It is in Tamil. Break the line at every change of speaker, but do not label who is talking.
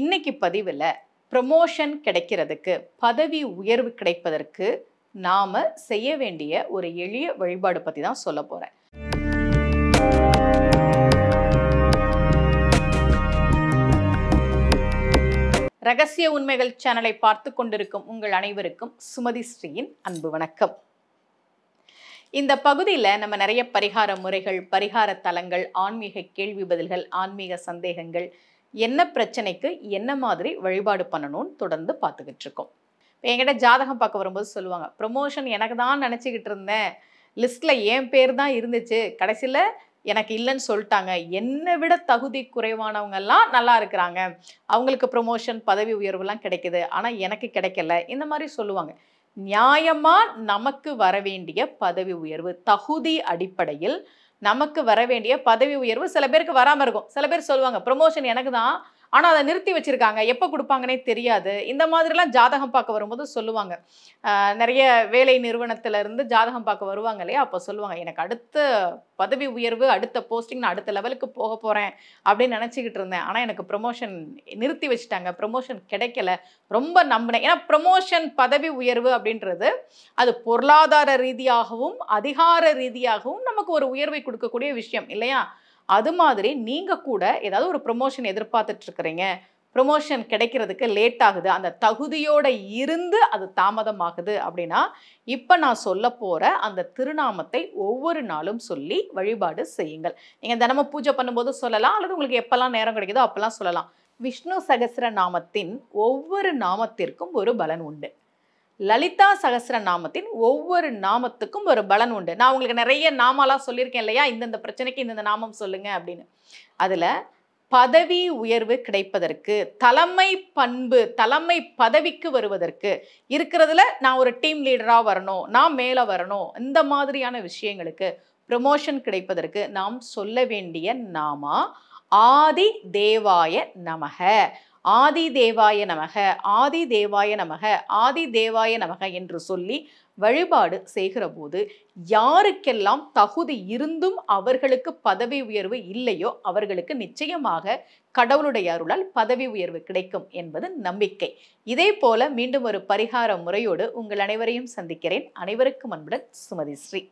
இன்னைக்கு பதிவில் ப்ரமோஷன் கிடைக்கிறதுக்கு பதவி உயர்வு கிடைப்பதற்கு நாம் செய்ய வேண்டிய ஒரு எளிய வழிபாடு பற்றி தான் சொல்ல போகிறேன் ரகசிய உண்மைகள் சேனலை பார்த்து கொண்டிருக்கும் உங்கள் அனைவருக்கும் சுமதி ஸ்ரீயின் அன்பு வணக்கம் இந்த பகுதியில் நம்ம நிறைய பரிகார முறைகள் பரிகார தலங்கள் ஆன்மீக கேள்வி பதில்கள் ஆன்மீக சந்தேகங்கள் என்ன பிரச்சனைக்கு என்ன மாதிரி வழிபாடு பண்ணணும்னு தொடர்ந்து பார்த்துக்கிட்டு இருக்கோம் என்கிட்ட ஜாதகம் பார்க்க வரும்போது சொல்லுவாங்க ப்ரொமோஷன் எனக்கு தான் நினச்சிக்கிட்டு இருந்தேன் லிஸ்ட்டில் என் பேர் தான் இருந்துச்சு கடைசியில் எனக்கு இல்லைன்னு சொல்லிட்டாங்க என்னை விட தகுதி குறைவானவங்கெல்லாம் நல்லா இருக்கிறாங்க அவங்களுக்கு ப்ரொமோஷன் பதவி உயர்வுலாம் கிடைக்குது ஆனால் எனக்கு கிடைக்கல இந்த மாதிரி சொல்லுவாங்க நியாயமாக நமக்கு வர வேண்டிய பதவி உயர்வு தகுதி அடிப்படையில் நமக்கு வர வேண்டிய பதவி உயர்வு சில பேருக்கு வராமல் இருக்கும் சில பேர் சொல்லுவாங்க ப்ரொமோஷன் எனக்கு தான் ஆனால் அதை நிறுத்தி வச்சுருக்காங்க எப்போ கொடுப்பாங்கன்னே தெரியாது இந்த மாதிரிலாம் ஜாதகம் பார்க்க வரும்போது சொல்லுவாங்க நிறைய வேலை நிறுவனத்திலேருந்து ஜாதகம் பார்க்க வருவாங்க இல்லையா அப்போ சொல்லுவாங்க எனக்கு அடுத்த பதவி உயர்வு அடுத்த போஸ்டிங் நான் அடுத்த லெவலுக்கு போக போகிறேன் அப்படின்னு நினச்சிக்கிட்டு இருந்தேன் ஆனால் எனக்கு ப்ரொமோஷன் நிறுத்தி வச்சுட்டாங்க ப்ரொமோஷன் கிடைக்கல ரொம்ப நம்பினேன் ஏன்னா ப்ரொமோஷன் பதவி உயர்வு அப்படின்றது அது பொருளாதார ரீதியாகவும் அதிகார ரீதியாகவும் நமக்கு ஒரு உயர்வை கொடுக்கக்கூடிய விஷயம் இல்லையா அது மாதிரி நீங்கள் கூட ஏதாவது ஒரு ப்ரொமோஷன் எதிர்பார்த்துட்டு இருக்கிறீங்க ப்ரொமோஷன் கிடைக்கிறதுக்கு லேட் ஆகுது அந்த தகுதியோடு இருந்து அது தாமதமாகுது அப்படின்னா இப்போ நான் சொல்ல போகிற அந்த திருநாமத்தை ஒவ்வொரு நாளும் சொல்லி வழிபாடு செய்யுங்கள் நீங்கள் தினமும் பூஜை பண்ணும்போது சொல்லலாம் அல்லது உங்களுக்கு எப்போல்லாம் நேரம் கிடைக்குதோ அப்போல்லாம் சொல்லலாம் விஷ்ணு சகசிர நாமத்தின் ஒவ்வொரு நாமத்திற்கும் ஒரு பலன் உண்டு லலிதா சகசிர நாமத்தின் ஒவ்வொரு நாமத்துக்கும் ஒரு பலன் உண்டு நான் உங்களுக்கு நிறைய நாமலாம் சொல்லியிருக்கேன் இல்லையா இந்தந்த பிரச்சனைக்கு இந்தந்த நாமம் சொல்லுங்க அப்படின்னு அதில் பதவி உயர்வு கிடைப்பதற்கு தலைமை பண்பு தலைமை பதவிக்கு வருவதற்கு இருக்கிறதுல நான் ஒரு டீம் லீடராக வரணும் நான் மேலே வரணும் இந்த மாதிரியான விஷயங்களுக்கு ப்ரமோஷன் கிடைப்பதற்கு நாம் சொல்ல வேண்டிய நாமா ஆதி தேவாய நமக ஆதி தேவாய நமக ஆதி தேவாய நமக ஆதி தேவாய நமக என்று சொல்லி வழிபாடு செய்கிற போது யாருக்கெல்லாம் தகுதி இருந்தும் அவர்களுக்கு பதவி உயர்வு இல்லையோ அவர்களுக்கு நிச்சயமாக கடவுளுடைய அருளால் பதவி உயர்வு கிடைக்கும் என்பது நம்பிக்கை இதே போல மீண்டும் ஒரு பரிகார முறையோடு உங்கள் அனைவரையும் சந்திக்கிறேன் அனைவருக்கும் அன்புடன் சுமதி ஸ்ரீ